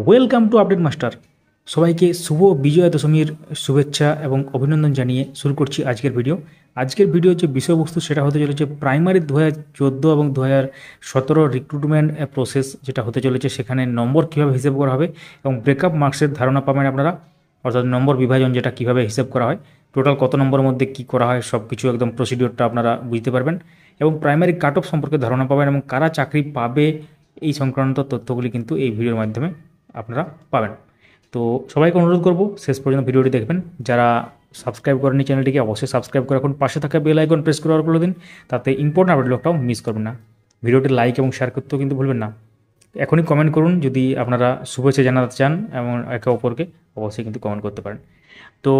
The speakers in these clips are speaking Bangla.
ওয়েলকাম টু আপডেট মাস্টার সবাইকে শুভ বিজয়া দশমীর শুভেচ্ছা এবং অভিনন্দন জানিয়ে শুরু করছি আজকের ভিডিও আজকের ভিডিও যে বিষয়বস্তু সেটা হতে চলেছে প্রাইমারি দু চোদ্দো এবং দু হাজার সতেরো রিক্রুটমেন্ট প্রসেস যেটা হতে চলেছে সেখানে নম্বর কীভাবে হিসেব করা হবে এবং ব্রেকআপ মার্কসের ধারণা পাবেন আপনারা অর্থাৎ নম্বর বিভাজন যেটা কীভাবে হিসেব করা হয় টোটাল কত নম্বরের মধ্যে কী করা হয় সব কিছু একদম প্রসিডিওরটা আপনারা বুঝতে পারবেন এবং প্রাইমারি কাট অফ সম্পর্কে ধারণা পাবেন এবং কারা চাকরি পাবে এই সংক্রান্ত তথ্যগুলি কিন্তু এই ভিডিওর মাধ্যমে আপনারা পাবেন তো সবাইকে অনুরোধ করব শেষ পর্যন্ত ভিডিওটি দেখবেন যারা সাবস্ক্রাইব করেনি চ্যানেলটিকে অবশ্যই সাবস্ক্রাইব করে এখন পাশে থাকা বেল আইকন প্রেস করার করে দিন তাতে ইম্পর্টেন্ট আপডেট লোকটাও মিস করবেন না ভিডিওটি লাইক এবং শেয়ার করতেও কিন্তু ভুলবেন না এখনই কমেন্ট করুন যদি আপনারা শুভেচ্ছা জানাতে চান এবং একে অপরকে অবশ্যই কিন্তু কমেন্ট করতে পারেন তো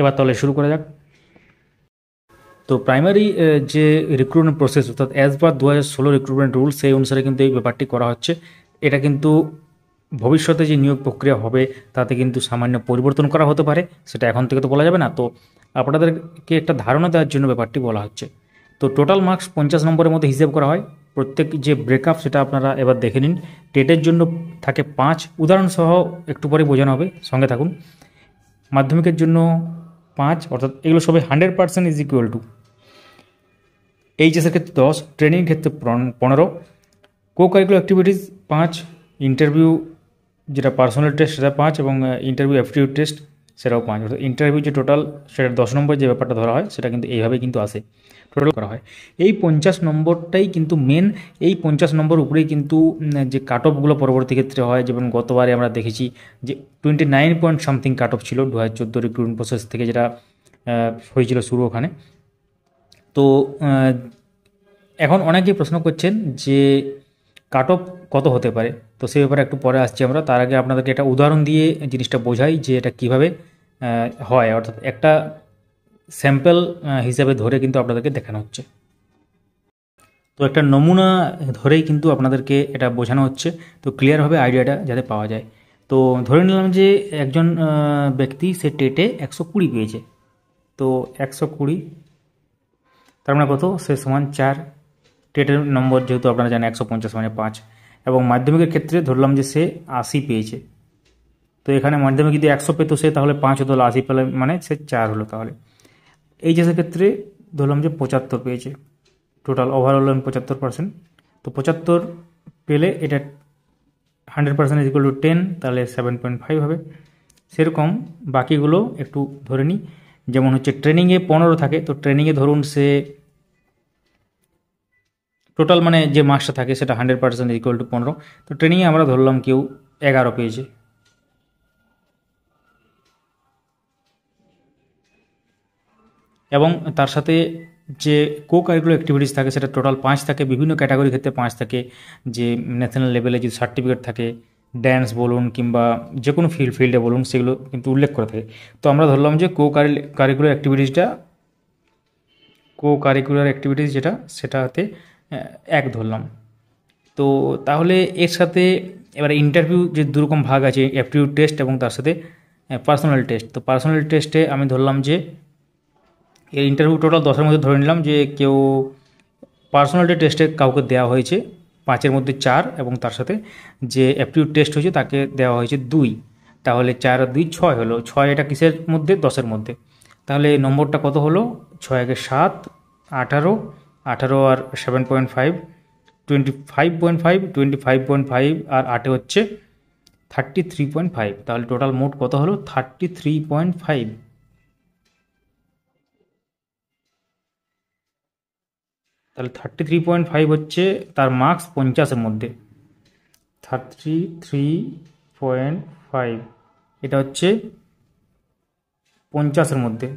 এবার তাহলে শুরু করা যাক তো প্রাইমারি যে রিক্রুটমেন্ট প্রসেস অর্থাৎ অ্যাজ পার দু হাজার ষোলো রিক্রুটমেন্ট রুল সেই অনুসারে কিন্তু এই ব্যাপারটি করা হচ্ছে এটা কিন্তু ভবিষ্যতে যে নিয়োগ প্রক্রিয়া হবে তাতে কিন্তু সামান্য পরিবর্তন করা হতে পারে সেটা এখন থেকে তো বলা যাবে না তো আপনাদেরকে একটা ধারণা দেওয়ার জন্য ব্যাপারটি বলা হচ্ছে তো টোটাল মার্কস পঞ্চাশ নম্বরের মধ্যে হিসেব করা হয় প্রত্যেক যে ব্রেকআপ সেটা আপনারা এবার দেখে নিন টেটের জন্য থাকে পাঁচ উদাহরণসহ একটু পরে বোঝানো হবে সঙ্গে থাকুন মাধ্যমিকের জন্য পাঁচ অর্থাৎ এগুলো সবাই hundred percent is equal to এইচএসের ক্ষেত্রে দশ ট্রেনিং ক্ষেত্রে পনেরো কো কারিকুলার অ্যাক্টিভিটিস পাঁচ ইন্টারভিউ যেটা পার্সোনাল টেস্ট সেটা পাঁচ এবং ইন্টারভিউ অ্যাপটিউড টেস্ট সেটাও পাঁচ অর্থাৎ ইন্টারভিউ যে টোটাল সেটা দশ নম্বর যে ব্যাপারটা ধরা হয় সেটা কিন্তু এইভাবে কিন্তু আসে টোটাল করা হয় এই পঞ্চাশ নম্বরটাই কিন্তু মেন এই পঞ্চাশ নম্বর উপরেই কিন্তু যে কাট অফগুলো পরবর্তী ক্ষেত্রে হয় যেমন গতবারে আমরা দেখেছি যে twenty nine point something cut off ছিল দু হাজার চোদ্দো রিক্রুটমেন্ট প্রসেস থেকে যেটা হয়েছিল শুরু ওখানে তো এখন অনেকেই প্রশ্ন করছেন যে কাট অফ কত হতে পারে তো সে ব্যাপারে একটু পরে আসছি আমরা তার আগে আপনাদেরকে একটা উদাহরণ দিয়ে জিনিসটা বোঝাই যে এটা কিভাবে হয় অর্থাৎ একটা স্যাম্পল হিসাবে ধরে কিন্তু আপনাদেরকে দেখানো হচ্ছে তো একটা নমুনা ধরেই কিন্তু আপনাদেরকে এটা বোঝানো হচ্ছে তো ক্লিয়ারভাবে আইডিয়াটা যাতে পাওয়া যায় তো ধরে নিলাম যে একজন ব্যক্তি সে টেটে একশো কুড়ি পেয়েছে তো একশো কুড়ি তার মানে কত সে সমান চার টেটের নম্বর যেহেতু আপনারা জানেন একশো পঞ্চাশ মানে পাঁচ এবং মাধ্যমিকের ক্ষেত্রে ধরলাম যে সে আশি পেয়েছে তো এখানে মাধ্যমিক যদি একশো পেতো সে তাহলে পাঁচ হতো আশি পেলে মানে সে চার হলো তাহলে এইচএসের ক্ষেত্রে ধরলাম যে পঁচাত্তর পেয়েছে টোটাল ওভারঅল পঁচাত্তর পার্সেন্ট তো পঁচাত্তর পেলে এটা hundred percent equal to ten তাহলে সেভেন পয়েন্ট ফাইভ হবে সেরকম বাকিগুলো একটু ধরে নিই যেমন হচ্ছে ট্রেনিংয়ে পনেরো থাকে তো ট্রেনিংয়ে ধরুন সে টোটাল মানে যে মার্কসটা থাকে সেটা হান্ড্রেড পার্সেন্ট ইকুয়াল টু পনেরো তো ট্রেনিংয়ে আমরা ধরলাম কেউ এগারো পেয়েছে এবং তার সাথে যে কো কারিকুলার অ্যাক্টিভিটিস থাকে সেটা টোটাল পাঁচ থাকে বিভিন্ন ক্যাটাগরির ক্ষেত্রে পাঁচ থাকে যে ন্যাশনাল লেভেলে যদি সার্টিফিকেট থাকে ড্যান্স বলুন কিংবা যে কোনো ফিল্ড ফিল্ডে বলুন সেগুলো কিন্তু উল্লেখ করা থাকে তো আমরা ধরলাম যে কো কারিকুলার অ্যাক্টিভিটিসটা কো কারিকুলার অ্যাক্টিভিটিস যেটা সেটাতে এক ধরলাম তো তাহলে এর সাথে এবার ইন্টারভিউ যে দুরকম ভাগ আছে অ্যাপটিউড টেস্ট এবং তার সাথে পার্সোনাল টেস্ট তো পার্সোনাল টেস্টে আমি ধরলাম যে এর ইন্টারভিউ টোটাল দশের মধ্যে ধরে নিলাম যে কেউ পার্সোনালিটি টেস্টে কাউকে দেওয়া হয়েছে পাঁচের মধ্যে চার এবং তার সাথে যে অ্যাপটিউড টেস্ট হয়েছে তাকে দেওয়া হয়েছে দুই তাহলে চার আর দুই ছয় হলো ছয় এটা কিসের মধ্যে দশের মধ্যে তাহলে নম্বরটা কত হলো ছয় একে সাত আঠারো আঠারো আর seven point five twenty five point five twenty five point five আর আটে হচ্ছে থার্টি থ্রি পয়েন্ট ফাইভ তাহলে টোটাল মোট কত হলো থার্টি থ্রি পয়েন্ট ফাইভ তাহলে থার্টি থ্রি পয়েন্ট ফাইভ হচ্ছে তার মার্কস পঞ্চাশের মধ্যে থার্টি থ্রি পয়েন্ট ফাইভ এটা হচ্ছে পঞ্চাশের মধ্যে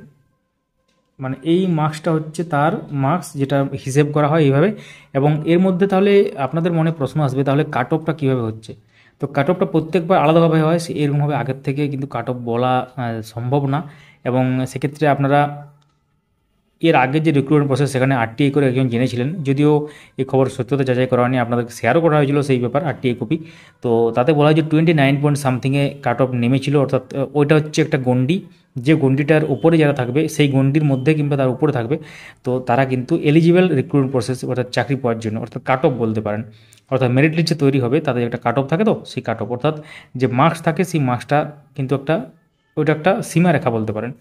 মানে এই মার্কসটা হচ্ছে তার মার্কস যেটা হিসেব করা হয় এইভাবে এবং এর মধ্যে তাহলে আপনাদের মনে প্রশ্ন আসবে তাহলে কাট অফটা কীভাবে হচ্ছে তো কাট অফটা প্রত্যেকবার আলাদাভাবে হয় সে এরকমভাবে আগের থেকে কিন্তু কাট অফ বলা সম্ভব না এবং সেক্ষেত্রে আপনারা এর আগে যে রিক্রুটমেন্ট প্রসেস সেখানে আরটিআই করে একজন জেনেছিলেন যদিও এই খবর সত্যতা যাচাই করা হয়নি আপনাদেরকে শেয়ারও করা হয়েছিল সেই ব্যাপার আরটিআই কপি তো তাতে বলা হয় যে টোয়েন্টি নাইন পয়েন্ট সামথিংয়ে কাট অফ নেমেছিল অর্থাৎ ওইটা হচ্ছে একটা গন্ডি যে গন্ডিটার উপরে যারা থাকবে সেই গন্ডির মধ্যে কিংবা তার উপরে থাকবে তো তারা কিন্তু এলিজিবল রিক্রুটমেন্ট প্রসেস অর্থাৎ চাকরি পাওয়ার জন্য অর্থাৎ কাট অফ বলতে পারেন অর্থাৎ মেরিট যে তৈরি হবে তাদের একটা কাট অফ থাকে তো সেই কাট অফ অর্থাৎ যে মার্কস থাকে সেই মার্কসটা কিন্তু একটা ওইটা একটা সীমারেখা বলতে পারেন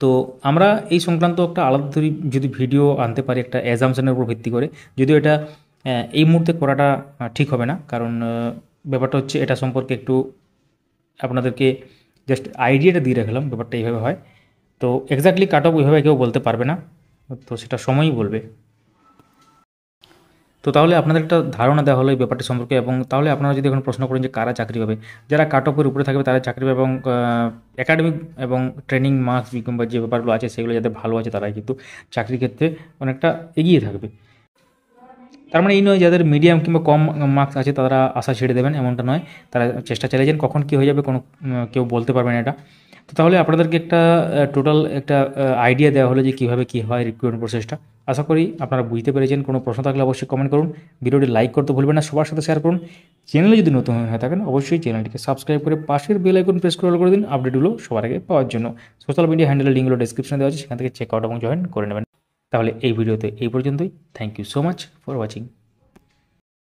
তো আমরা এই সংক্রান্ত একটা আলাদা যদি ভিডিও আনতে পারি একটা অ্যাজামশনের উপর ভিত্তি করে যদিও এটা এই মুহূর্তে করাটা ঠিক হবে না কারণ ব্যাপারটা হচ্ছে এটা সম্পর্কে একটু আপনাদেরকে জাস্ট আইডিয়াটা দিয়ে রাখলাম ব্যাপারটা এইভাবে হয় তো এক্স্যাক্টলি কাট অফ ওইভাবে কেউ বলতে পারবে না তো সেটা সময়ই বলবে তো তাহলে আপনাদের একটা ধারণা দেওয়া হলো এই ব্যাপারটি সম্পর্কে এবং তাহলে আপনারা যদি এখন প্রশ্ন করেন যে কারা চাকরি পাবে যারা কাট অফের উপরে থাকবে তারা চাকরি পাবে এবং একাডেমিক এবং ট্রেনিং মার্কস কিংবা যে ব্যাপারগুলো আছে সেগুলো যাদের ভালো আছে তারাই কিন্তু চাকরির ক্ষেত্রে অনেকটা এগিয়ে থাকবে তার মানে এই নয় যাদের মিডিয়াম কিংবা কম মার্কস আছে তারা আশা ছেড়ে দেবেন এমনটা নয় তারা চেষ্টা চালিয়ে যান কখন কী হয়ে যাবে কোনো কেউ বলতে পারবেন এটা তো তাহলে আপনাদেরকে একটা টোটাল একটা আইডিয়া দেওয়া হলো যে কীভাবে কী হয় রিক্রুটমেন্ট প্রসেসটা আশা করি আপনারা বুঝতে পেরেছেন কোনো প্রশ্ন থাকলে অবশ্যই কমেন্ট করুন ভিডিওটি লাইক করতে ভুলবেন না সবার সাথে শেয়ার করুন চ্যানেলে যদি নতুন হয়ে থাকেন অবশ্যই চ্যানেলটিকে সাবস্ক্রাইব করে পাশের বেল আইকন প্রেস করে করে দিন আপডেটগুলো সবার আগে পাওয়ার জন্য সোশ্যাল মিডিয়া হ্যান্ডেলের লিঙ্কগুলো ডিসক্রিপশনে দেওয়া আছে সেখান থেকে চেক আউট এবং জয়েন করে নেবেন তাহলে এই ভিডিওতে এই পর্যন্তই thank you so much for watching